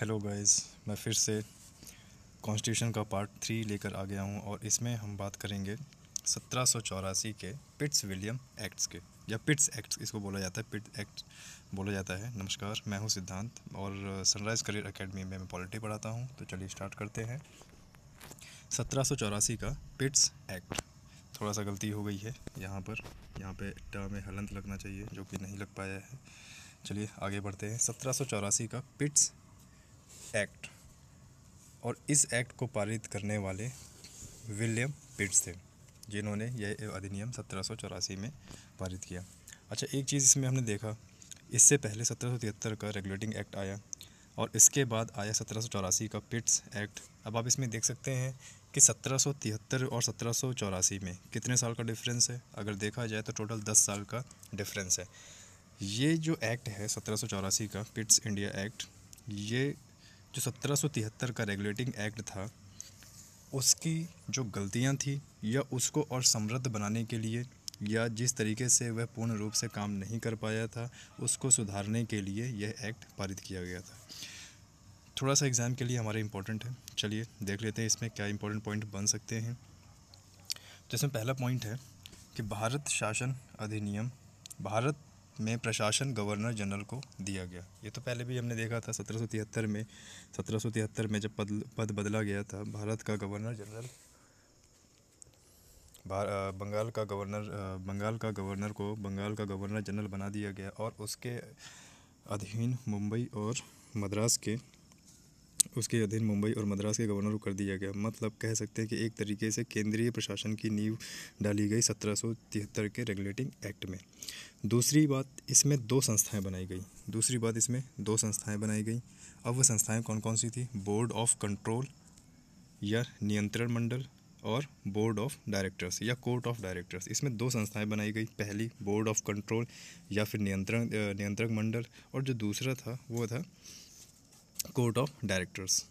hello guys मैं फिर से कॉन्स्टिट्यूशन का पार्ट थ्री लेकर आ गया हूं और इसमें हम बात करेंगे सत्रह के पिट्स विलियम एक्ट्स के या पिट्स एक्ट्स इसको बोला जाता है पिट एक्ट बोला जाता है नमस्कार मैं हूं सिद्धांत और सनराइज करियर एकेडमी में मैं पॉलिटी पढ़ाता हूं तो चलिए स्टार्ट करते हैं सत्रह का पिट्स एक्ट थोड़ा सा गलती हो गई है यहाँ पर यहाँ पर ट में हलंत लगना चाहिए जो कि नहीं लग पाया है चलिए आगे बढ़ते हैं सत्रह का पिट्स एक्ट और इस एक्ट को पारित करने वाले विलियम पिट्स थे जिन्होंने यह अधिनियम सत्रह में पारित किया अच्छा एक चीज़ इसमें हमने देखा इससे पहले सत्रह का रेगुलेटिंग एक्ट आया और इसके बाद आया सत्रह का पिट्स एक्ट अब आप इसमें देख सकते हैं कि सत्रह और सत्रह में कितने साल का डिफरेंस है अगर देखा जाए तो टोटल दस साल का डिफरेंस है ये जो एक्ट है सत्रह का पिट्स इंडिया एक्ट ये जो 1773 का रेगुलेटिंग एक्ट था उसकी जो गलतियां थी या उसको और समृद्ध बनाने के लिए या जिस तरीके से वह पूर्ण रूप से काम नहीं कर पाया था उसको सुधारने के लिए यह एक्ट पारित किया गया था थोड़ा सा एग्ज़ाम के लिए हमारे इम्पोर्टेंट है चलिए देख लेते हैं इसमें क्या इम्पोर्टेंट पॉइंट बन सकते हैं तो इसमें पहला पॉइंट है कि भारत शासन अधिनियम भारत में प्रशासन गवर्नर जनरल को दिया गया ये तो पहले भी हमने देखा था सत्रह में सत्रह में जब पद पद बदला गया था भारत का गवर्नर जनरल बंगाल का गवर्नर बंगाल का गवर्नर को बंगाल का गवर्नर जनरल बना दिया गया और उसके अधीन मुंबई और मद्रास के उसके अधीन मुंबई और मद्रास के गवर्नर को कर दिया गया मतलब कह सकते हैं कि एक तरीके से केंद्रीय प्रशासन की नींव डाली गई सत्रह के रेगुलेटिंग एक्ट में दूसरी बात इसमें दो संस्थाएं बनाई गई दूसरी बात इसमें दो संस्थाएं बनाई गई अब वह संस्थाएं कौन कौन सी थी बोर्ड ऑफ कंट्रोल या नियंत्रण मंडल और बोर्ड ऑफ डायरेक्टर्स या कोर्ट ऑफ डायरेक्टर्स इसमें दो संस्थाएं बनाई गई पहली बोर्ड ऑफ कंट्रोल या फिर नियंत्रण नियंत्रक मंडल और जो दूसरा था वो था कोर्ट ऑफ डायरेक्टर्स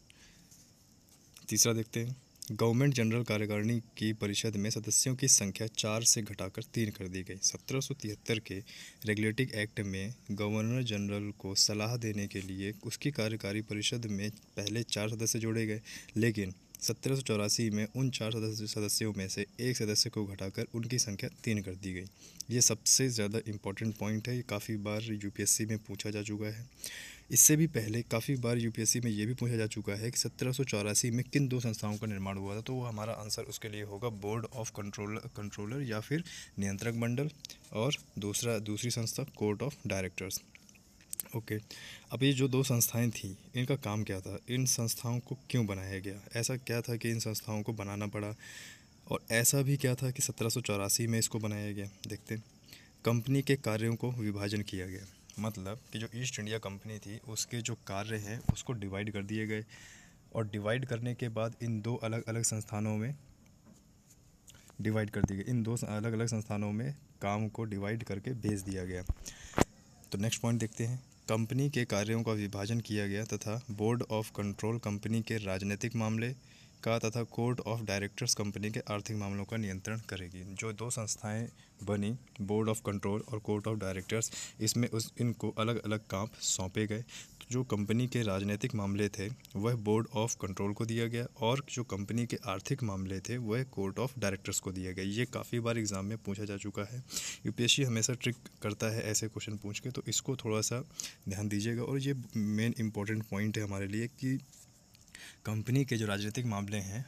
तीसरा देखते हैं गवर्नमेंट जनरल कार्यकारिणी की परिषद में सदस्यों की संख्या चार से घटाकर तीन कर दी गई सत्रह के रेगुलेटिंग एक्ट में गवर्नर जनरल को सलाह देने के लिए उसकी कार्यकारी परिषद में पहले चार सदस्य जोड़े गए लेकिन सत्रह सौ चौरासी में उन चार सदस्यों में से एक सदस्य को घटाकर उनकी संख्या तीन कर दी गई ये सबसे ज़्यादा इम्पॉर्टेंट पॉइंट है ये काफ़ी बार यूपीएससी में पूछा जा चुका है इससे भी पहले काफ़ी बार यूपीएससी में ये भी पूछा जा चुका है कि सत्रह में किन दो संस्थाओं का निर्माण हुआ था तो वो हमारा आंसर उसके लिए होगा बोर्ड ऑफ कंट्रोल कंट्रोलर या फिर नियंत्रक मंडल और दूसरा दूसरी संस्था कोर्ट ऑफ डायरेक्टर्स ओके अब ये जो दो संस्थाएं थीं इनका काम क्या था इन संस्थाओं को क्यों बनाया गया ऐसा क्या था कि इन संस्थाओं को बनाना पड़ा और ऐसा भी क्या था कि सत्रह में इसको बनाया गया देखते हैं कंपनी के कार्यों को विभाजन किया गया मतलब कि जो ईस्ट इंडिया कंपनी थी उसके जो कार्य हैं उसको डिवाइड कर दिए गए और डिवाइड करने के बाद इन दो अलग अलग संस्थानों में डिवाइड कर दिए गए इन दो अलग अलग संस्थानों में काम को डिवाइड करके भेज दिया गया तो नेक्स्ट पॉइंट देखते हैं कंपनी के कार्यों का विभाजन किया गया तथा बोर्ड ऑफ कंट्रोल कंपनी के राजनीतिक मामले का तथा कोर्ट ऑफ डायरेक्टर्स कंपनी के आर्थिक मामलों का नियंत्रण करेगी जो दो संस्थाएं बनी बोर्ड ऑफ कंट्रोल और कोर्ट ऑफ डायरेक्टर्स इसमें उस इनको अलग अलग काम सौंपे गए जो कंपनी के राजनीतिक मामले थे वह बोर्ड ऑफ कंट्रोल को दिया गया और जो कंपनी के आर्थिक मामले थे वह कोर्ट ऑफ डायरेक्टर्स को दिया गया ये काफ़ी बार एग्ज़ाम में पूछा जा चुका है यूपीएससी हमेशा ट्रिक करता है ऐसे क्वेश्चन पूछ के तो इसको थोड़ा सा ध्यान दीजिएगा और ये मेन इंपॉर्टेंट पॉइंट है हमारे लिए कि कंपनी के जो राजनीतिक मामले हैं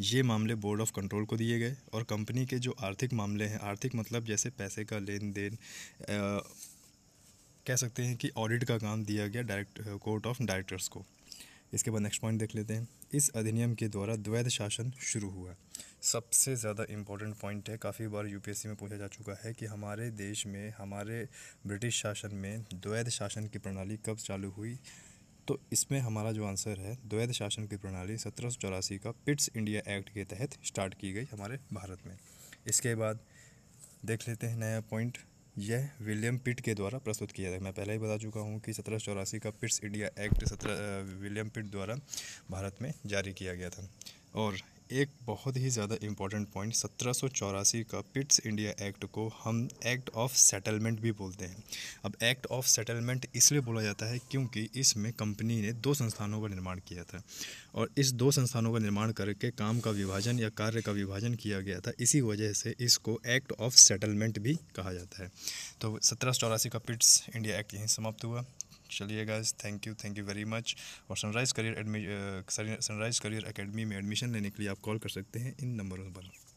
ये मामले बोर्ड ऑफ कंट्रोल को दिए गए और कंपनी के जो आर्थिक मामले हैं आर्थिक मतलब जैसे पैसे का लेन देन कह सकते हैं कि ऑडिट का काम दिया गया डायरेक्ट कोर्ट ऑफ डायरेक्टर्स को इसके बाद नेक्स्ट पॉइंट देख लेते हैं इस अधिनियम के द्वारा द्वैध शासन शुरू हुआ सबसे ज़्यादा इम्पोर्टेंट पॉइंट है काफ़ी बार यूपीएससी में पूछा जा चुका है कि हमारे देश में हमारे ब्रिटिश शासन में द्वैध शासन की प्रणाली कब चालू हुई तो इसमें हमारा जो आंसर है द्वैध शासन की प्रणाली सत्रह का पिट्स इंडिया एक्ट के तहत स्टार्ट की गई हमारे भारत में इसके बाद देख लेते हैं नया पॉइंट यह विलियम पिट के द्वारा प्रस्तुत किया था मैं पहले ही बता चुका हूँ कि सत्रह चौरासी का पिट्स इंडिया एक्ट सत्रह विलियम पिट द्वारा भारत में जारी किया गया था और एक बहुत ही ज़्यादा इम्पॉर्टेंट पॉइंट सत्रह का पिट्स इंडिया एक्ट को हम एक्ट ऑफ सेटलमेंट भी बोलते हैं अब एक्ट ऑफ सेटलमेंट इसलिए बोला जाता है क्योंकि इसमें कंपनी ने दो संस्थानों का निर्माण किया था और इस दो संस्थानों का निर्माण करके काम का विभाजन या कार्य का विभाजन किया गया था इसी वजह से इसको एक्ट ऑफ सेटलमेंट भी कहा जाता है तो सत्रह का पिट्स इंडिया एक्ट यहीं समाप्त हुआ चलिए guys thank you thank you very much और सनराइज़ करियर एडमि सनराइज़ करियर अकेडमी में एडमिशन लेने के लिए आप कॉल कर सकते हैं इन नंबरों पर